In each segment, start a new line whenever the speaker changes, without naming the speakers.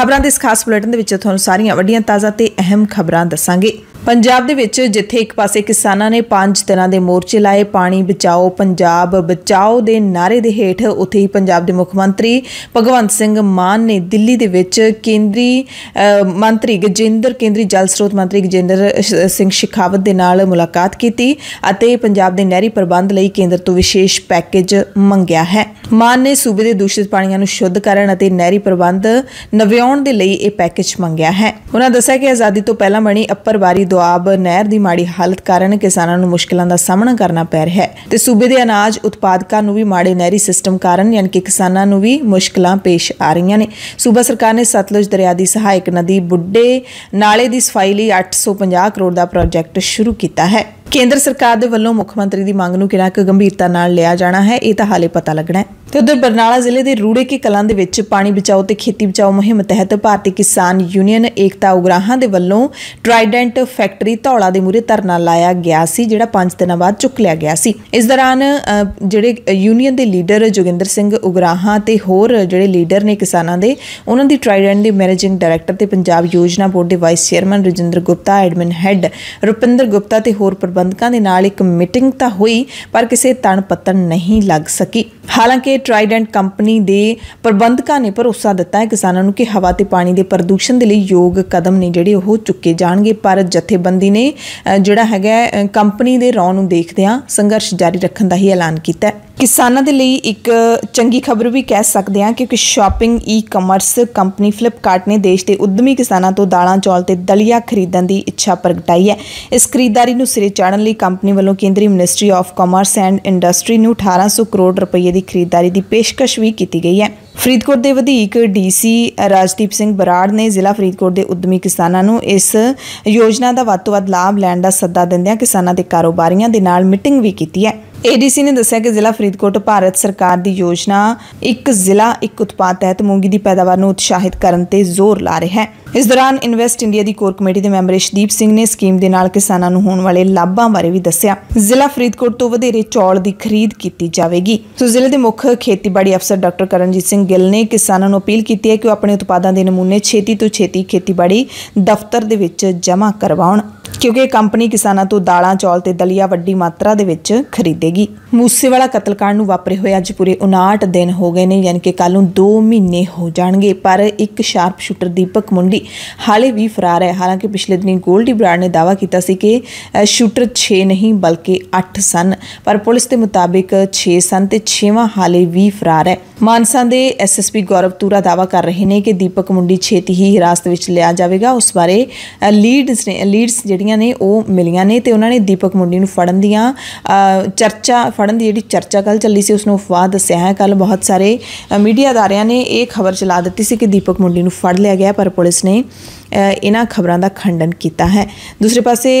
ਖਬਰਾਂ ਦੇ ਇਸ ਖਾਸ ਬੁਲੇਟਿਨ ਦੇ ਵਿੱਚ ਤੁਹਾਨੂੰ ਸਾਰੀਆਂ ਵੱਡੀਆਂ ਤਾਜ਼ਾ ਤੇ ਅਹਿਮ ਖਬਰਾਂ ਦੱਸਾਂਗੇ ਪੰਜਾਬ ਦੇ ਵਿੱਚ ਜਿੱਥੇ ਇੱਕ ਪਾਸੇ ਕਿਸਾਨਾਂ ਨੇ ਪੰਜ ਦਿਨਾਂ ਦੇ ਮੋਰਚੇ ਲਾਏ ਪਾਣੀ ਬਚਾਓ ਪੰਜਾਬ ਬਚਾਓ ਦੇ ਨਾਰੇ ਦੇ ਹੇਠ ਉੱਥੇ ਹੀ ਪੰਜਾਬ ਦੇ ਮੁੱਖ ਮੰਤਰੀ ਭਗਵੰਤ ਸਿੰਘ ਮਾਨ ਨੇ ਦਿੱਲੀ ਦੇ ਵਿੱਚ ਕੇਂਦਰੀ ਮੰਤਰੀ ਗਜਿੰਦਰ ਕੇਂਦਰੀ ਜਲ ਸਰੋਤ ਮੰਤਰੀ ਗਜਿੰਦਰ ਸਿੰਘ ਸ਼ਿਖਾਵਤ ਦੇ ਨਾਲ ਮੁਲਾਕਾਤ ਕੀਤੀ ਅਤੇ ਪੰਜਾਬ ਦੇ ਨਹਿਰੀ ਪ੍ਰਬੰਧ ਲਈ ਕੇਂਦਰ ਤੋਂ ਵਿਸ਼ੇਸ਼ ਪੈਕੇਜ ਮੰਗਿਆ ਹੈ ਮਾਨ ਨੇ ਸੂਬੇ ਦੇ ਦੂਸ਼ਿਤ ਪਾਣੀਆਂ ਨੂੰ ਸ਼ੁੱਧ ਕਰਨ ਅਤੇ ਨਹਿਰੀ ਪ੍ਰਬੰਧ ਨਵਿਆਉਣ ਦੇ ਲਈ ਇਹ ਪੈਕੇਜ ਮੰਗਿਆ ਹੈ ਉਹਨਾਂ ਦੱਸਿਆ ਕਿ ਆਜ਼ਾਦੀ ਤੋਂ ਪਹਿਲਾਂ ਬਣੀ ਅੱਪਰ ਵਾਰੀ ਦੁਆਬ ਨਹਿਰ ਦੀ ਮਾੜੀ ਹਾਲਤ ਕਾਰਨ ਕਿਸਾਨਾਂ ਨੂੰ ਮੁਸ਼ਕਲਾਂ ਦਾ ਸਾਹਮਣਾ ਕਰਨਾ ਪੈ ਰਿਹਾ ਹੈ ਤੇ ਸੂਬੇ ਦੇ ਅਨਾਜ ਉਤਪਾਦਕਾਂ ਨੂੰ ਵੀ ਮਾੜੇ ਨਹਿਰੀ ਸਿਸਟਮ ਕਾਰਨ ਯਾਨੀ ਕਿ ਕਿਸਾਨਾਂ ਨੂੰ ਵੀ ਮੁਸ਼ਕਲਾਂ ਪੇਸ਼ ਆ ਰਹੀਆਂ ਨੇ ਸੂਬਾ ਸਰਕਾਰ ਨੇ ਸਤਲੁਜ ਦਰਿਆ ਦੀ ਸਹਾਇਕ ਨਦੀ ਬੁੱਢੇ ਨਾਲੇ ਦੀ ਸਫਾਈ ਲਈ 850 ਕਰੋੜ ਦਾ ਪ੍ਰੋਜੈਕਟ ਸ਼ੁਰੂ ਕੀਤਾ ਹੈ ਕੇਂਦਰ ਸਰਕਾਰ ਦੇ ਵੱਲੋਂ ਮੁੱਖ ਮੰਤਰੀ ਦੀ ਮੰਗ ਨੂੰ ਕਿਹੜਾ ਕਿ ਗੰਭੀਰਤਾ ਨਾਲ ਲਿਆ ਜਾਣਾ ਹੈ ਇਹ ਤਾਂ ਹਾਲੇ ਪਤਾ ਲੱਗਣਾ ਹੈ ਤੇ ਉਧਰ ਬਰਨਾਲਾ ਜ਼ਿਲ੍ਹੇ ਦੇ ਰੂੜੇ ਕੀ ਕਲਾਂ ਦੇ ਵਿੱਚ ਪਾਣੀ ਬਚਾਓ ਤੇ ਖੇਤੀ ਬਚਾਓ ਮੁਹਿੰਮ ਤਹਿਤ ਭਾਰਤੀ ਕਿਸਾਨ ਯੂਨੀਅਨ ਏਕਤਾ ਉਗਰਾਹਾਂ ਦੇ ਵੱਲੋਂ ਟ੍ਰਾਈਡੈਂਟ ਫੈਕਟਰੀ ਧੌਲਾ ਦੇ ਮੂਰੇ ਧਰਨਾ ਲਾਇਆ ਗਿਆ ਸੀ ਜਿਹੜਾ 5 ਦਿਨਾਂ ਬਾਅਦ ਚੁੱਕ ਲਿਆ ਗਿਆ ਸੀ ਇਸ ਦੌਰਾਨ ਜਿਹੜੇ ਯੂਨੀਅਨ ਦੇ ਲੀਡਰ ਜੋਗਿੰਦਰ ਸਿੰਘ ਉਗਰਾਹਾਂ ਤੇ ਹੋਰ ਜਿਹੜੇ ਲੀਡਰ ਨੇ ਕਿਸਾਨਾਂ ਦੇ ਉਹਨਾਂ ਦੀ ਟ੍ਰਾਈਡੈਂਟ ਦੇ ਮੈਨੇਜਿੰਗ ਡਾਇਰੈਕਟਰ ਤੇ ਪੰਜਾਬ ਯੋਜਨਾ ਬੋਰਡ ਦੇ vice chairman Rajinder Gupta admin head Rupinder Gupta ਤੇ ਹੋਰ ਪ੍ਰਬੰਧਕਾਂ ਦੇ ਨਾਲ ਇੱਕ ਮੀਟਿੰਗ ਤਾਂ ਹੋਈ ਪਰ ਕਿਸੇ ਤਣ ਪਤਨ ਨਹੀਂ ਲੱਗ ਸਕੀ ਹਾਲਾਂਕਿ ਟ੍ਰਾਈਡੈਂਟ ਕੰਪਨੀ ਦੇ ਪ੍ਰਬੰਧਕਾਂ ਨੇ ਭਰੋਸਾ ਦਿੱਤਾ ਹੈ ਕਿਸਾਨਾਂ ਨੂੰ ਕਿ ਹਵਾ ਤੇ ਪਾਣੀ ਦੇ ਪ੍ਰਦੂਸ਼ਣ ਦੇ ਲਈ ਯੋਗ ਕਦਮ ਨੇ ਜਿਹੜੇ ਉਹ ਚੁੱਕੇ ਜਾਣਗੇ ਪਰ ਜਥੇਬੰਦੀ ਨੇ ਜਿਹੜਾ ਹੈਗਾ ਕੰਪਨੀ ਦੇ ਰੌਂ ਨੂੰ ਦੇਖਦਿਆਂ ਸੰਘਰਸ਼ ਜਾਰੀ ਰੱਖਣ ਦਾ ਹੀ ਐਲਾਨ ਕੀਤਾ ਹੈ ਕਿਸਾਨਾਂ ਦੇ ਲਈ ਇੱਕ ਚੰਗੀ ਖਬਰ ਵੀ ਕਹਿ ਸਕਦੇ ਹਾਂ ਕਿਉਂਕਿ ਸ਼ਾਪਿੰਗ ਈ-ਕਮਰਸ ਕੰਪਨੀ ਫਲਿੱਪਕਾਰਟ ਨੇ ਦੇਸ਼ ਦੇ ਉਦਮੀ ਕਿਸਾਨਾਂ ਤੋਂ ਦਾਲਾਂ ਚੌਲ ਤੇ ਦਲੀਆ ਖਰੀਦਣ ਦੀ ਇੱਛਾ ਪ੍ਰਗਟਾਈ ਹੈ ਇਸ ਖਰੀਦਦਾਰੀ ਨੂੰ ਸਿਰੇ ਚਾੜਨ ਲਈ ਕੰਪਨੀ ਵੱਲੋਂ ਕੇਂਦਰੀ ministry of commerce and industry ਨੂੰ 1800 ਕਰੋੜ ਰੁਪਏ ਦੀ ਖਰੀਦਦਾਰੀ ਦੀ ਪੇਸ਼ਕਸ਼ ਵੀ ਕੀਤੀ ਗਈ ਹੈ ਫਰੀਦਕੋਟ ਦੇ ਵਧੀਕ ਡੀਸੀ ਰਾਜਦੀਪ ਸਿੰਘ ਬਰਾੜ ਨੇ ਜ਼ਿਲ੍ਹਾ ਫਰੀਦਕੋਟ ਦੇ ਉਦਮੀ ਕਿਸਾਨਾਂ ਨੂੰ ਇਸ ਯੋਜਨਾ ਦਾ ਵੱਧ ਤੋਂ ਵੱਧ ਲਾਭ ਲੈਣ ਦਾ ਸੱਦਾ ਦਿੰਦਿਆਂ ਕਿਸਾਨਾਂ ਦੇ ਕਾਰੋਬਾਰੀਆਂ ਦੇ ਨਾਲ ਮੀਟਿੰਗ ਵੀ ਕੀਤੀ ਹੈ ਏਡੀਸੀ ਨੇ ਦੱਸਿਆ ਕਿ ਜ਼ਿਲ੍ਹਾ ਫਰੀਦਕੋਟ ਭਾਰਤ ਸਰਕਾਰ ਦੀ ਯੋਜਨਾ ਇੱਕ ਜ਼ਿਲ੍ਹਾ ਇੱਕ ਉਤਪਾਦ ਤਹਿਤ ਮੂੰਗੀ ਦੀ ਪੈਦਾਵਾਰ ਨੂੰ ਉਤਸ਼ਾਹਿਤ ਕਰਨ ਤੇ ਜ਼ੋਰ ਲਾ ਰਿਹਾ ਹੈ ਇਸ ਦੌਰਾਨ ਇਨਵੈਸਟ ਇੰਡੀਆ ਦੀ ਕੋਰ ਕਮੇਟੀ ਦੇ ਮੈਂਬਰ ਸ਼ਦੀਪ ਸਿੰਘ ਨੇ ਸਕੀਮ ਦੇ ਨਾਲ ਕਿਸਾਨਾਂ ਨੂੰ ਹੋਣ ਵਾਲੇ ਲਾਭਾਂ ਬਾਰੇ ਵੀ ਦੱਸਿਆ ਜ਼ਿਲ੍ਹਾ ਫਰੀਦਕੋਟ ਤੋਂ ਵਧੇਰੇ ਚੌਲ ਦੀ ਖਰੀਦ ਕੀਤੀ ਜਾਵੇਗੀ ਸੋ ਜ਼ਿਲ੍ਹੇ ਦੇ ਮੁੱਖ ਖੇਤੀਬਾੜੀ ਅਫਸਰ ਡਾਕਟਰ ਕਰਨਜੀਤ ਸਿੰਘ ਸਿੰਘ ਗਿੱਲ ਨੇ ਕਿਸਾਨਾਂ ਨੂੰ ਅਪੀਲ ਕੀਤੀ ਹੈ ਕਿ ਉਹ ਆਪਣੇ ਉਤਪਾਦਾਂ ਦੇ ਨਮੂਨੇ ਛੇਤੀ ਤੋਂ ਛੇਤੀ ਖੇਤੀਬਾੜੀ ਦਫ਼ਤਰ ਦੇ ਵਿੱਚ ਜਮ੍ਹਾਂ ਕਰਵਾਉਣ ਕਿਉਂਕਿ ਕੰਪਨੀ ਕਿਸਾਨਾਂ ਤੋਂ ਦਾਲਾਂ ਚੌਲ ਤੇ ਦਲੀਆ ਵੱਡੀ ਮਾਤਰਾ ਦੇ ਵਿੱਚ ਖਰੀਦੇਗੀ ਮੂਸੇਵਾਲਾ ਕਤਲਕਾਂਡ ਨੂੰ ਵਾਪਰੇ ਹੋਏ ਅੱਜ ਪੂਰੇ 59 ਦਿਨ ਹੋ ਗਏ ਨੇ ਯਾਨੀ ਕਿ ਕੱਲ ਨੂੰ 2 ਮਹੀਨੇ ਹੋ ਜਾਣਗੇ ਪਰ ਇੱਕ ਸ਼ਾਰਪ ਸ਼ੂਟਰ ਦੀਪਕ ਮੁੰਡੀ ਹਾਲੇ ਵੀ ਫਰਾਰ ਹੈ ਹਾਲਾਂਕਿ ਪਿਛਲੇ ਦਿਨੀ ਗੋਲਡੀ ਬ੍ਰਾਂਡ ਨੇ ਦਾਵਾ ਕੀਤਾ ਸੀ ਕਿ ਸ਼ੂਟਰ 6 ਨਹੀਂ ਬਲਕਿ 8 ਸਨ ਪਰ ਪੁਲਿਸ ਦੇ ਮੁਤਾਬਿਕ 6 ਸਨ ਤੇ 6ਵਾਂ ਹਾਲੇ ਵੀ ਫਰਾਰ ਹੈ ਮਾਨਸਾ ਦੇ ਐਸਐਸਪੀ ਗੌਰਵ ਤੂਰਾ ਦਾਵਾ ਕਰ ਰਹੇ ਨੇ ਕਿ ਦੀਪਕ ਮੁੰਡੀ ਛੇਤੀ ਹੀ ਹਿਰਾਸਤ ਵਿੱਚ ਲਿਆ ਜਾਵੇਗਾ ਉਸ ਬਾਰੇ ਲੀਡਸ ਨੇ ਲੀਡਸ ਜਿਹੜੀਆਂ ਜਿਹੜੀਆਂ ਨੇ ਉਹ ਮਿਲੀਆਂ ਨੇ ਤੇ ਉਹਨਾਂ ਨੇ ਦੀਪਕ ਮੁੰਡੀ ਨੂੰ ਫੜਨ ਦੀਆਂ ਚਰਚਾ ਫੜਨ ਦੀ ਜਿਹੜੀ ਚਰਚਾ ਕੱਲ ਚੱਲੀ ਸੀ ਉਸ ਨੂੰ ਅਫਵਾਹ ਦੱਸਿਆ ਹੈ ਕੱਲ ਬਹੁਤ ਸਾਰੇ ਮੀਡੀਆ ਅਦਾਰਿਆਂ ਨੇ ਇਹ ਖਬਰ ਚਲਾ ਦਿੱਤੀ ਸੀ ਕਿ ਦੀਪਕ ਮੁੰਡੀ ਨੂੰ ਫੜ ਲਿਆ ਗਿਆ ਪਰ ਪੁਲਿਸ ਨੇ ਇਹਨਾਂ ਖਬਰਾਂ ਦਾ ਖੰਡਨ ਕੀਤਾ ਹੈ ਦੂਸਰੇ ਪਾਸੇ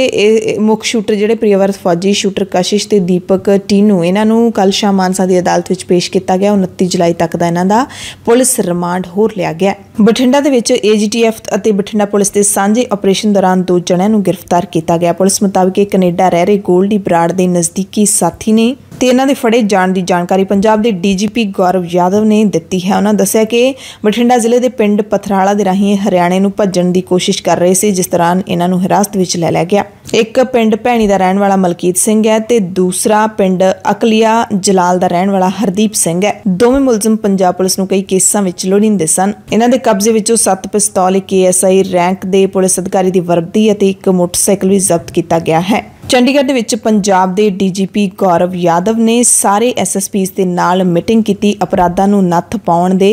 ਮੁੱਖ ਸ਼ੂਟਰ ਜਿਹੜੇ ਪ੍ਰਿਯਵਰਤ ਫੌਜੀ ਸ਼ੂਟਰ ਕਸ਼ਿਸ਼ ਤੇ ਦੀਪਕ ਟੀਨੂ ਇਹਨਾਂ ਨੂੰ ਕੱਲ ਸ਼ਾਮ ਮਾਨਸਾ ਦੀ ਅਦਾਲਤ ਵਿੱਚ ਪੇਸ਼ ਕੀਤਾ ਗਿਆ 29 ਜੁਲਾਈ ਤੱਕ ਦਾ ਇਹਨਾਂ ਦਾ ਪੁਲਿਸ ਰਿਮਾਂਡ ਹੋਰ ਲਿਆ ਗਿਆ ਬਠਿੰਡਾ ਦੇ ਵਿੱਚ ਏਜੀਟੀਐਫ ਅਤੇ ਬਠਿੰਡਾ ਪੁਲਿਸ ਦੇ ਸਾਂਝੇ ਆਪਰੇਸ਼ਨ ਦੌਰਾਨ ਦੋ ਜਣਿਆਂ ਨੂੰ ਗ੍ਰਿਫਤਾਰ ਕੀਤਾ ਗਿਆ ਪੁਲਿਸ ਮੁਤਾਬਕ ਕੈਨੇਡਾ ਰਹਿ ਰਹੇ ਗੋਲਡੀ ਬਰਾੜ ਦੇ ਨਜ਼ਦੀਕੀ ਸਾਥੀ ਨੇ ਤੇ ਇਹਨਾਂ ਦੇ ਫੜੇ ਜਾਣ ਦੀ ਜਾਣਕਾਰੀ ਪੰਜਾਬ ਦੇ ਡੀਜੀਪੀ ਗੌਰਵ ਯਾਦਵ ਨੇ ਦਿੱਤੀ ਹੈ ਉਹਨਾਂ ਦੱਸਿਆ ਕਿ ਬਠਿੰਡਾ ਜ਼ਿਲ੍ਹੇ ਦੇ ਪਿੰਡ ਪਥਰਾਲਾ ਦੇ ਰਾਹੀਂ ਹਰਿਆਣੇ ਨੂੰ ਭੱਜਣ ਦੀ ਕੋਸ਼ਿਸ਼ ਕਰ ਰਹੇ ਸੀ ਜਿਸ ਦੌਰਾਨ ਇਹਨਾਂ ਨੂੰ ਹਿਰਾਸਤ ਵਿੱਚ ਲੈ ਲਿਆ ਗਿਆ ਇੱਕ ਪਿੰਡ ਭੈਣੀ ਦਾ ਰਹਿਣ ਵਾਲਾ ਮਲਕੀਤ ਸਿੰਘ ਹੈ ਤੇ ਦੂਸਰਾ ਪਿੰਡ ਅਕਲੀਆ ਜਲਾਲ ਦਾ ਰਹਿਣ ਵਾਲਾ ਹਰਦੀਪ ਸਿੰਘ ਹੈ ਦੋਵੇਂ ਮੁਲਜ਼ਮ ਪੰਜਾਬ ਪੁਲਿਸ ਨੂੰ ਕਈ ਕੇਸਾਂ ਵਿੱਚ ਲੋੜੀਂਦੇ ਸਨ ਇਹਨਾਂ ਦੇ ਕਬਜ਼ੇ ਵਿੱਚੋਂ 7 ਪਿਸਤੌਲ ਇੱਕ ਐਸਆਈ ਰੈਂਕ ਦੇ ਪੁਲਿਸ ਅਧਿਕਾਰੀ ਦੀ ਵਰਦੀ ਅਤੇ ਇੱਕ ਮੋਟਰਸਾਈਕਲ ਵੀ ਜ਼ਬਤ ਕੀਤਾ ਗਿਆ ਹੈ ਚੰਡੀਗੜ੍ਹ ਦੇ ਵਿੱਚ ਪੰਜਾਬ ਦੇ ਡੀਜੀਪੀ ਗੌਰਵ ਯਾਦਵ ਨੇ ਸਾਰੇ ਐਸਐਸਪੀਸ ਦੇ ਨਾਲ ਮੀਟਿੰਗ ਕੀਤੀ ਅਪਰਾਧਾਂ ਨੂੰ ਨੱਥ ਪਾਉਣ ਦੇ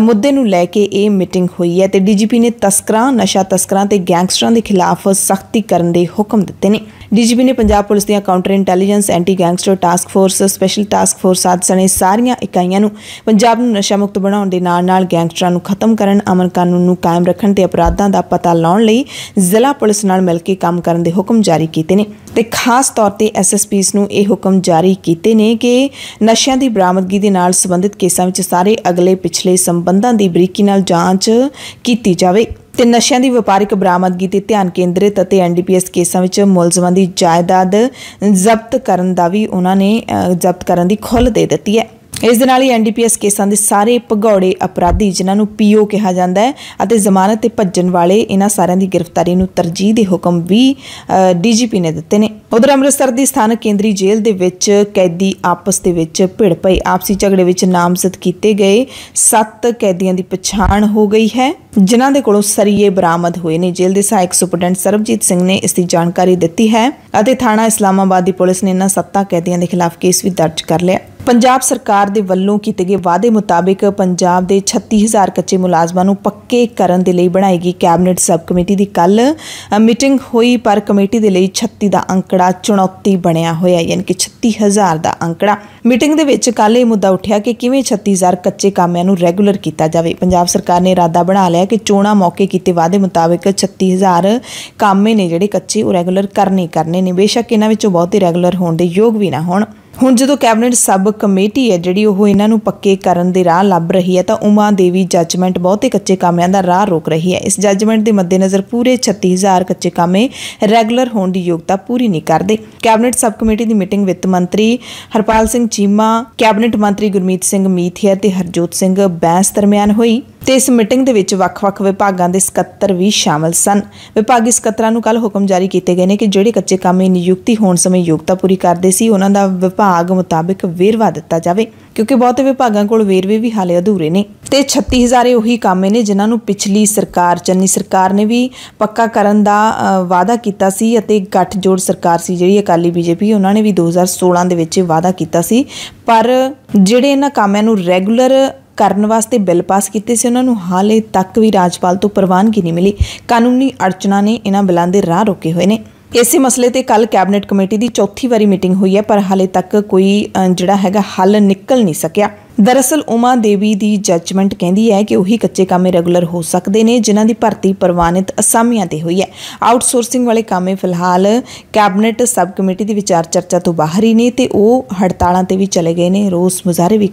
ਮੁੱਦੇ ਨੂੰ ਲੈ ਕੇ ਇਹ ਮੀਟਿੰਗ ਹੋਈ ਹੈ ਤੇ ਡੀਜੀਪੀ ਨੇ ਤਸਕਰਾਂ ਨਸ਼ਾ ਤਸਕਰਾਂ ਤੇ ਗੈਂਗਸਟਰਾਂ ਦੇ ਖਿਲਾਫ ਸਖਤੀ ਕਰਨ ਦੇ ਹੁਕਮ ਦਿੱਤੇ ਨੇ ਡੀਜੀਪੀ ਨੇ ਪੰਜਾਬ ਪੁਲਿਸ ਦੀਆਂ counter intelligence anti gangster task force special task force ਆਦਿ ਸਣੇ ਸਾਰੀਆਂ ਇਕਾਈਆਂ ਨੂੰ ਪੰਜਾਬ ਨੂੰ ਨਸ਼ਾ ਮੁਕਤ ਬਣਾਉਣ ਦੇ ਨਾਲ ਨਾਲ ਗੈਂਗਸਟਰਾਂ ਨੂੰ ਖਤਮ ਕਰਨ ਅਮਨ ਕਾਨੂੰਨ ਨੂੰ ਕਾਇਮ ਰੱਖਣ ਤੇ ਅਪਰਾਧਾਂ ਦਾ ਪਤਾ ਲਾਉਣ ਲਈ ਜ਼ਿਲ੍ਹਾ ਪੁਲਿਸ ਨਾਲ ਮਿਲ ਕੇ ਕੰਮ ਕਰਨ ਦੇ ਹੁਕਮ ਜਾਰੀ ਕੀਤੇ ਨੇ ਤੇ ਖਾਸ ਤੌਰ ਤੇ ਐਸਐਸਪੀਸ ਨੂੰ ਇਹ ਹੁਕਮ ਜਾਰੀ ਕੀਤੇ ਨੇ ਕਿ ਨਸ਼ਿਆਂ ਦੀ ਬਰਾਮਦਗੀ ਦੇ ਨਾਲ ਸੰਬੰਧਿਤ ਕੇਸਾਂ ਵਿੱਚ ਸਾਰੇ ਅਗਲੇ ਪਿਛਲੇ ਸੰਬੰਧਾਂ ਦੀ ਬਰੀਕੀ ਨਾਲ ਜਾਂਚ ਕੀਤੀ ਜਾਵੇ ਤੇ ਨਸ਼ਿਆਂ ਦੀ ਵਪਾਰਿਕ ਬਰਾਮਦਗੀ ਤੇ ਧਿਆਨ ਕੇਂਦਰਿਤ ਅਤੇ ਐਨਡੀਪੀਐਸ ਕੇਸਾਂ ਵਿੱਚ ਮੁਲਜ਼ਮਾਂ ਦੀ ਜਾਇਦਾਦ ਜ਼ਬਤ ਕਰਨ ਦਾ ਵੀ ਉਹਨਾਂ ਨੇ ਜ਼ਬਤ ਕਰਨ ਦੀ ਖੁੱਲ੍ਹ ਦੇ ਦਿੱਤੀ ਹੈ ਇਸ ਦੇ ਨਾਲ ਹੀ ਐਨਡੀਪੀਐਸ ਕੇਸਾਂ ਦੇ ਸਾਰੇ ਭਗੌੜੇ ਅਪਰਾਧੀ ਜਿਨ੍ਹਾਂ ਨੂੰ ਪੀਓ ਕਿਹਾ ਜਾਂਦਾ ਹੈ ਅਤੇ ਜ਼ਮਾਨਤ ਤੇ ਭੱਜਣ ਵਾਲੇ ਇਹਨਾਂ ਸਾਰਿਆਂ ਦੀ ਗ੍ਰਿਫਤਾਰੀ ਨੂੰ ਤਰਜੀਹ ਦੇ ਹੁਕਮ ਵੀ ਡੀਜੀਪੀ ਨੇ ਦਿੱਤੇ ਨੇ ਉਧਰ ਅੰਮ੍ਰਿਤਸਰ ਦੀ ਸਥਾਨਕ ਕੇਂਦਰੀ ਜੇਲ੍ਹ ਦੇ ਵਿੱਚ ਕੈਦੀ ਆਪਸ ਦੇ ਵਿੱਚ ਭਿੜ ਪਏ ਆਪਸੀ ਝਗੜੇ ਵਿੱਚ ਨਾਮਜ਼ਦ ਕੀਤੇ ਗਏ 7 ਕੈਦੀਆਂ ਦੀ ਪਛਾਣ ਹੋ ਗਈ ਹੈ ਜਿਨ੍ਹਾਂ ਦੇ ਕੋਲੋਂ ਸਰੀਏ ਬਰਾਮਦ ਹੋਏ ਨੇ ਜੇਲ੍ਹ ਦੇ ਸਹਾਇਕ ਸੁਪਰਡੈਂਟ ਸਰਬਜੀਤ ਸਿੰਘ ਨੇ ਇਸ ਦੀ ਜਾਣਕਾਰੀ ਦਿੱਤੀ ਹੈ ਅਤੇ ਥਾਣਾ ਇਸਲਾਮਾਬਾਦ ਦੀ ਪੁਲਿਸ ਨੇ ਇਹਨਾਂ 7 ਕੈਦੀਆਂ ਦੇ ਖਿਲਾਫ ਕੇਸ ਵੀ ਦਰਜ ਕਰ ਲਿਆ ਪੰਜਾਬ ਸਰਕਾਰ ਸਰਕਾਰ ਦੇ ਵੱਲੋਂ ਕੀਤੇ ਗਏ ਵਾਅਦੇ ਮੁਤਾਬਕ ਪੰਜਾਬ ਦੇ 36000 ਕੱਚੇ ਮੁਲਾਜ਼ਮਾਂ ਨੂੰ ਪੱਕੇ ਕਰਨ ਦੇ ਲਈ ਬਣਾਈ ਗਈ ਕੈਬਨਿਟ ਸਬ ਕਮੇਟੀ ਦੀ ਕੱਲ ਮੀਟਿੰਗ ਹੋਈ ਪਰ ਕਮੇਟੀ ਦੇ ਲਈ 36 ਦਾ ਅੰਕੜਾ ਚੁਣੌਤੀ ਬਣਿਆ ਹੋਇਆ ਯਾਨੀ ਕਿ 36000 ਦਾ ਅੰਕੜਾ ਮੀਟਿੰਗ ਦੇ ਵਿੱਚ ਕੱਲ ਇਹ ਮੁੱਦਾ ਉੱਠਿਆ ਕਿ ਕਿਵੇਂ 36000 ਕੱਚੇ ਕਾਮਿਆਂ ਨੂੰ ਰੈਗੂਲਰ ਕੀਤਾ ਜਾਵੇ ਪੰਜਾਬ ਸਰਕਾਰ ਨੇ ਇਰਾਦਾ ਬਣਾ ਲਿਆ ਕਿ ਚੋਣਾਂ ਮੌਕੇ ਕੀਤੇ ਵਾਅਦੇ ਮੁਤਾਬਕ 36000 ਕਾਮੇ ਨੇ ਜਿਹੜੇ ਕੱਚੇ ਉਹ ਰੈਗੂਲਰ ਕਰਨੇ ਕਰਨੇ ਨੇ ਬੇਸ਼ੱਕ ਇਹਨਾਂ ਵਿੱਚੋਂ ਬਹੁਤੇ ਰੈਗੂਲਰ ਹੋਣ ਦੇ ਯੋਗ ਵੀ ਨਾ ਹੋਣ ਹੁਣ ਜਦੋਂ ਕੈਬਨਿਟ ਸਬ ਕਮੇਟੀ ਹੈ ਜਿਹੜੀ ਉਹ ਇਹਨਾਂ ਨੂੰ ਪੱਕੇ ਕਰਨ ਦੇ ਰਾਹ ਲੱਭ ਰਹੀ ਹੈ ਤਾਂ ਉਮਾ ਦੇਵੀ ਜੱਜਮੈਂਟ ਬਹੁਤੇ ਕੱਚੇ ਕਾਮਿਆਂ ਦਾ ਰਾਹ ਰੋਕ ਰਹੀ ਹੈ ਇਸ ਜੱਜਮੈਂਟ ਦੇ ਮੱਦੇਨਜ਼ਰ ਪੂਰੇ 36000 ਕੱਚੇ ਕਾਮੇ ਰੈਗੂਲਰ ਹੋਣ ਦੀ ਯੋਗਤਾ ਪੂਰੀ ਨਹੀਂ ਕਰਦੇ ਕੈਬਨਿਟ ਸਬ ਕਮੇਟੀ ਦੀ ਮੀਟਿੰਗ ਵਿੱਤ ਮੰਤਰੀ ਹਰਪਾਲ ਸਿੰਘ ਚੀਮਾ ਕੈਬਨਿਟ ਮੰਤਰੀ ਗੁਰਮੀਤ ਸਿੰਘ ਮੀਥੀਆ ਤੇ ਹਰਜੋਤ ਸਿੰਘ ਬੈਂਸ ਦਰਮਿਆਨ ਹੋਈ ਤੇ ਇਸ ਮੀਟਿੰਗ ਦੇ ਵਿੱਚ ਵੱਖ-ਵੱਖ ਵਿਭਾਗਾਂ ਦੇ ਸਕੱਤਰ ਵੀ ਸ਼ਾਮਲ ਸਨ ਵਿਭਾਗੀ ਸਕੱਤਰਾਂ ਨੂੰ ਕੱਲ ਹੁਕਮ ਜਾਰੀ ਕੀਤੇ ਗਏ ਨੇ ਕਿ ਜਿਹੜੇ ਕੱਚੇ ਕਾਮੇ ਨਿਯੁਕਤੀ ਹੋਣ ਸਮੇਂ ਯੋਗਤਾ ਪੂਰੀ ਕਰਦੇ ਸੀ ਉਹਨਾਂ ਦਾ ਵਿਭਾਗ ਮੁਤਾਬਕ ਵੇਰਵਾ ਦਿੱਤਾ ਜਾਵੇ ਕਿਉਂਕਿ ਬਹੁਤੇ ਵਿਭਾਗਾਂ ਕੋਲ ਵੇਰਵੇ ਵੀ ਹਾਲੇ ਅਧੂਰੇ ਨੇ ਤੇ 36000 ਉਹੀ ਕਾਮੇ ਨੇ ਜਿਨ੍ਹਾਂ ਨੂੰ ਪਿਛਲੀ ਸਰਕਾਰ ਚੰਨੀ ਸਰਕਾਰ ਨੇ ਵੀ ਪੱਕਾ ਕਰਨ ਦਾ ਵਾਅਦਾ ਕੀਤਾ ਸੀ ਅਤੇ ਗੱਠਜੋੜ ਸਰਕਾਰ ਸੀ ਜਿਹੜੀ ਅਕਾਲੀ ਬੀਜੇਪੀ ਉਹਨਾਂ ਨੇ ਵੀ 2016 ਦੇ ਵਿੱਚ ਵਾਅਦਾ ਕੀਤਾ ਸੀ ਪਰ ਜਿਹੜੇ ਇਹਨਾਂ ਕਾਮਿਆਂ ਨੂੰ ਰੈਗੂਲਰ ਕਰਨ ਵਾਸਤੇ ਬਿੱਲ ਪਾਸ ਕੀਤੇ ਸੀ ਉਹਨਾਂ ਨੂੰ ਹਾਲੇ ਤੱਕ ਵੀ ਰਾਜਪਾਲ ਤੋਂ ਪ੍ਰਵਾਨਗੀ ਨਹੀਂ ਮਿਲੀ ਕਾਨੂੰਨੀ ਅੜਚਨਾ ਨੇ ਇਹਨਾਂ ਬਿੱਲਾਂ ਦੇ ਰਾਹ ਰੋਕੇ ਹੋਏ ਨੇ ਇਸੇ ਮਸਲੇ ਤੇ ਕੱਲ ਕੈਬਨਿਟ ਕਮੇਟੀ ਦੀ ਚੌਥੀ ਵਾਰੀ ਮੀਟਿੰਗ ਹੋਈ ਹੈ ਪਰ ਹਾਲੇ ਤੱਕ ਕੋਈ ਜਿਹੜਾ ਹੈਗਾ ਹੱਲ ਨਿਕਲ ਨਹੀਂ ਸਕਿਆ ਦਰਅਸਲ ਉਮਾ ਦੇਵੀ ਦੀ ਜੱਜਮੈਂਟ ਕਹਿੰਦੀ ਹੈ ਕਿ ਉਹੀ ਕੱਚੇ ਕਾਮੇ ਰੈਗੂਲਰ ਹੋ ਸਕਦੇ ਨੇ ਜਿਨ੍ਹਾਂ ਦੀ ਭਰਤੀ ਪ੍ਰਵਾਨਿਤ ਅਸਾਮੀਆਂ ਤੇ ਹੋਈ ਹੈ ਆਊਟਸੋਰਸਿੰਗ ਵਾਲੇ ਕਾਮੇ ਫਿਲਹਾਲ ਕੈਬਨਿਟ ਸਬ ਕਮੇਟੀ ਦੀ ਵਿਚਾਰ ਚਰਚਾ ਤੋਂ ਬਾਹਰ ਹੀ ਨੇ ਤੇ ਉਹ ਹੜਤਾਲਾਂ ਤੇ ਵੀ ਚਲੇ ਗਏ ਨੇ ਰੋਸ ਮੁਜ਼ਾਰੇ ਵੀ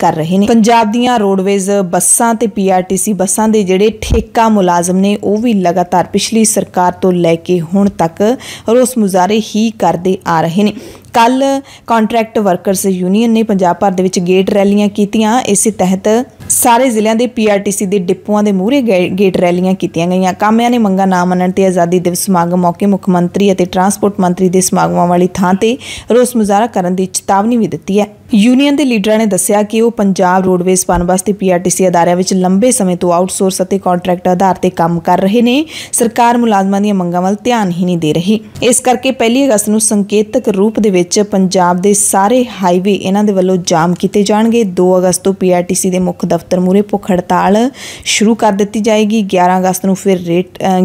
ਕਰ ਰਹੇ ਨੇ ਪੰਜਾਬ ਦੀਆਂ ਰੋਡਵੇਜ਼ ਬੱਸਾਂ ਤੇ ਪੀਆਰਟੀਸੀ ਬੱਸਾਂ ਦੇ ਜਿਹੜੇ ਠੇਕਾ ਮੁਲਾਜ਼ਮ ਨੇ ਉਹ ਵੀ ਲਗਾਤਾਰ ਪਿਛਲੀ ਸਰਕਾਰ ਤੋਂ ਲੈ ਕੇ ਹੁਣ ਤੱਕ ਰੋਸ ਮੁਜ਼ਾਰੇ ਹੀ ਕਰਦੇ ਆ ਰਹੇ ਨੇ ਕੱਲ ਕੰਟਰੈਕਟ ਵਰਕਰਸ ਯੂਨੀਅਨ ਨੇ ਪੰਜਾਬ ਭਰ ਦੇ ਵਿੱਚ ਗੇਟ ਰੈਲੀਆਂ ਕੀਤੀਆਂ ਇਸੇ ਤਹਿਤ ਸਾਰੇ ਜ਼ਿਲ੍ਹਿਆਂ ਦੇ ਪੀਆਰਟੀਸੀ ਦੇ ਡਿਪੂਆਂ ਦੇ ਮੂਹਰੇ ਗੇਟ ਰੈਲੀਆਂ ਕੀਤੀਆਂ ਗਈਆਂ ਕਾਮਿਆਂ ਨੇ ਮੰਗਾ ਨਾ ਮੰਨਣ ਤੇ ਆਜ਼ਾਦੀ ਦਿਵਸ ਸਮਾਗਮ ਮੌਕੇ ਮੁੱਖ ਮੰਤਰੀ ਅਤੇ ਟਰਾਂਸਪੋਰਟ ਮੰਤਰੀ ਦੇ ਸਮਾਗਮਾਂ ਵਾਲੀ ਥਾਂ ਤੇ ਰੋਸ ਮੁਜ਼ਾਹਰਾ ਕਰਨ ਦੀ ਚੇਤਾਵਨੀ ਵੀ ਦਿੱਤੀ ਹੈ ਯੂਨੀਅਨ ਦੇ ਲੀਡਰਾਂ ਨੇ ਦੱਸਿਆ ਕਿ ਉਹ ਪੰਜਾਬ ਰੋਡਵੇਜ਼ ਪਨਬਸ ਤੇ ਪੀਆਰਟੀਸੀ ਅਦਾਰਿਆਂ ਵਿੱਚ ਲੰਬੇ ਸਮੇਂ ਤੋਂ ਆਊਟਸੋਰਸ ਅਤੇ ਕੰਟਰੈਕਟ ਆਧਾਰ ਤੇ ਕੰਮ ਕਰ ਰਹੇ ਨੇ ਸਰਕਾਰ ਮੁਲਾਜ਼ਮਾਂ ਦੀਆਂ ਮੰਗਾਂ ਵੱਲ ਧਿਆਨ ਹੀ ਨਹੀਂ ਦੇ ਰਹੀ ਇਸ ਕਰਕੇ 1 ਅਗਸਤ ਨੂੰ ਸੰਕੇਤਕ ਰੂਪ ਦੇ ਵਿੱਚ ਪੰਜਾਬ ਦੇ ਸਾਰੇ ਹਾਈਵੇ ਇਹਨਾਂ ਦੇ ਵੱਲੋਂ ਜਾਮ ਕੀਤੇ ਜਾਣਗੇ 2 ਅਗਸਤ ਤੋਂ ਪੀਆਰਟੀਸੀ ਦੇ ਮੁੱਖ ਦਫ਼ਤਰ ਮੂਰੇ ਭੁੱਖ ਹੜਤਾਲ ਸ਼ੁਰੂ ਕਰ ਦਿੱਤੀ ਜਾਏਗੀ 11 ਅਗਸਤ ਨੂੰ ਫਿਰ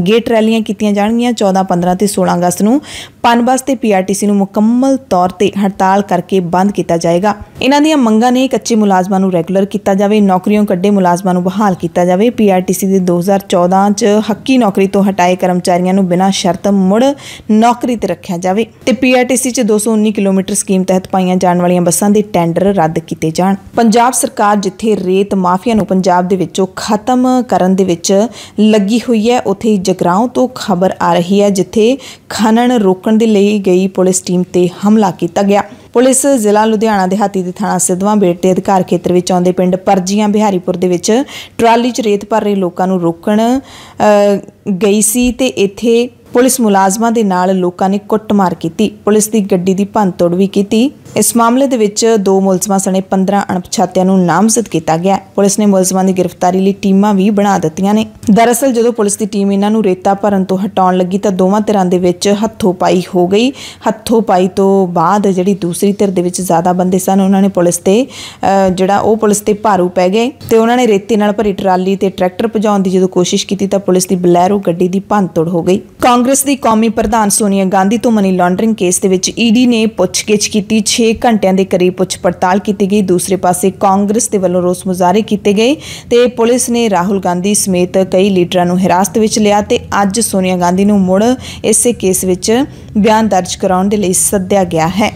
ਗੇਟ ਰੈਲੀਆਂ ਕੀਤੀਆਂ ਜਾਣਗੀਆਂ 14 15 ਤੇ 16 ਅਗਸਤ ਨੂੰ ਪਨਬਸ ਤੇ ਪੀਆਰਟੀਸੀ ਨੂੰ ਮੁਕੰਮਲ ਤੌਰ ਤੇ ਹੜਤਾਲ ਕਰਕੇ ਬੰਦ ਕੀਤਾ ਜਾਏਗਾ ਹੋਵੇਗਾ ਇਹਨਾਂ ਦੀਆਂ ਮੰਗਾਂ ਨੇ ਕੱਚੇ ਮੁਲਾਜ਼ਮਾਂ ਨੂੰ ਰੈਗੂਲਰ ਕੀਤਾ ਜਾਵੇ ਨੌਕਰੀਆਂ ਕੱਢੇ ਮੁਲਾਜ਼ਮਾਂ ਨੂੰ ਬਹਾਲ ਕੀਤਾ ਜਾਵੇ ਪੀਆਰਟੀਸੀ ਦੇ 2014 ਚ ਹੱਕੀ ਨੌਕਰੀ ਤੋਂ ਹਟਾਏ ਕਰਮਚਾਰੀਆਂ ਨੂੰ ਬਿਨਾਂ ਸ਼ਰਤ ਮੁੜ ਨੌਕਰੀ ਤੇ ਰੱਖਿਆ ਜਾਵੇ ਤੇ ਪੀਆਰਟੀਸੀ ਚ 219 ਕਿਲੋਮੀਟਰ ਸਕੀਮ ਤਹਿਤ ਪਾਈਆਂ ਜਾਣ ਵਾਲੀਆਂ ਬੱਸਾਂ ਦੇ ਟੈਂਡਰ ਰੱਦ ਕੀਤੇ ਜਾਣ ਪੰਜਾਬ ਸਰਕਾਰ ਜਿੱਥੇ ਰੇਤ ਮਾਫੀਆ ਨੂੰ ਪੰਜਾਬ ਦੇ ਵਿੱਚੋਂ ਖਤਮ ਕਰਨ ਦੇ ਵਿੱਚ ਲੱਗੀ ਹੋਈ ਹੈ ਉਥੇ ਜਗਰਾਉਂ ਤੋਂ ਖਬਰ ਆ ਰਹੀ ਹੈ ਜਿੱਥੇ ਖਨਣ ਰੋਕਣ ਦੇ ਲਈ ਗਈ ਪੁਲਿਸ ਟੀਮ ਤੇ ਹਮਲਾ ਕੀਤਾ ਗਿਆ ਪੁਲਿਸ ਜ਼ਿਲ੍ਹਾ ਲੁਧਿਆਣਾ ਹਾਤੀ ਦੇ ਥਾਣਾ ਸਿੱਧਵਾਂ ਬੇਟੇ ਅਧਿਕਾਰ ਖੇਤਰ ਵਿੱਚ ਆਉਂਦੇ ਪਿੰਡ ਪਰਜੀਆਂ ਬਿਹਾਰੀਪੁਰ ਦੇ ਵਿੱਚ ਟਰਾਲੀ 'ਚ ਰੇਤ ਭਰ ਰਹੇ ਲੋਕਾਂ ਨੂੰ ਰੋਕਣ ਗਈ ਸੀ ਤੇ ਇੱਥੇ ਪੁਲਿਸ ਮੁਲਾਜ਼ਮਾਂ ਦੇ ਨਾਲ ਲੋਕਾਂ ਨੇ ਕੁੱਟਮਾਰ ਕੀਤੀ ਪੁਲਿਸ ਦੀ ਗੱਡੀ ਦੀ ਭੰਨਤੋੜ ਵੀ ਕੀਤੀ ਇਸ ਮਾਮਲੇ ਦੇ ਵਿੱਚ ਦੋ ਮੁਲਜ਼ਮਾਂ ਸਣੇ 15 ਅਣਪਛਾਤਿਆਂ ਨੂੰ ਨਾਮਜ਼ਦ ਕੀਤਾ ਗਿਆ ਪੁਲਿਸ ਨੇ ਮੁਲਜ਼ਮਾਂ ਦੀ ਗ੍ਰਿਫਤਾਰੀ ਲਈ ਟੀਮਾਂ ਵੀ ਬਣਾ ਦਿੱਤੀਆਂ ਨੇ ਦਰਅਸਲ ਜਦੋਂ ਪੁਲਿਸ ਦੀ ਟੀਮ ਇਹਨਾਂ ਨੂੰ ਰੇਤਾ ਭਰਨ ਤੋਂ ਹਟਾਉਣ ਲੱਗੀ ਤਾਂ ਦੋਵਾਂ ਧਿਰਾਂ ਦੇ ਵਿੱਚ ਹੱਥੋਂ ਪਾਈ ਹੋ ਗਈ ਹੱਥੋਂ ਪਾਈ ਤੋਂ ਬਾਅਦ ਜਿਹੜੀ ਦੂਸਰੀ ਧਿਰ ਦੇ ਵਿੱਚ ਜ਼ਿਆਦਾ ਬੰਦੇ ਸਨ ਉਹਨਾਂ ਨੇ ਪੁਲਿਸ ਤੇ ਜਿਹੜਾ ਉਹ ਪੁਲਿਸ ਤੇ ਭਾਰੂ ਪੈ ਗਏ ਤੇ ਉਹਨਾਂ ਨੇ ਰੇਤੇ ਨਾਲ ਭਰੀ ਟਰਾਲੀ ਤੇ ਟਰੈਕਟਰ ਭਜਾਉਣ ਦੀ ਜਦੋਂ ਕੋਸ਼ਿਸ਼ ਕੀਤੀ ਤਾਂ ਪੁਲਿਸ ਦੀ ਬਲੈਰੋ ਗੱਡੀ ਦੀ ਭੰਨਤੋੜ ਹੋ ਗਈ ਕਾਂਗਰਸ ਦੀ ਕੌਮੀ ਪ੍ਰਧਾਨ ਸੋਨੀਆ ਗਾਂਧੀ ਤੋਂ ਮਨੀ ਲਾਂਡਰਿੰਗ ਕੇਸ ਦੇ ਵਿੱਚ ਈਡੀ ਨੇ ਪੁੱਛਗਿੱਛ ਕੀਤੀ 6 ਘੰਟਿਆਂ ਦੇ ਕਰੀਬ ਪੁੱਛ ਪੜਤਾਲ ਕੀਤੀ ਗਈ ਦੂਸਰੇ ਪਾਸੇ ਕਾਂਗਰਸ ਦੇ ਵੱਲੋਂ ਰੋਸ ਮੁਜ਼ਾਹਰੇ ਕੀਤੇ ਗਏ ਤੇ ਪੁਲਿਸ ਨੇ ਰਾਹੁਲ ਗਾਂਧੀ ਸਮੇਤ ਕਈ ਲੀਡਰਾਂ ਨੂੰ ਹਿਰਾਸਤ ਵਿੱਚ ਲਿਆ ਤੇ ਅੱਜ ਸੋਨੀਆ ਗਾਂਧੀ ਨੂੰ ਮੁੜ ਇਸੇ ਕੇਸ ਵਿੱਚ ਬਿਆਨ ਦਰਜ ਕਰਾਉਣ ਦੇ ਲਈ ਸੱਦਿਆ ਗਿਆ ਹੈ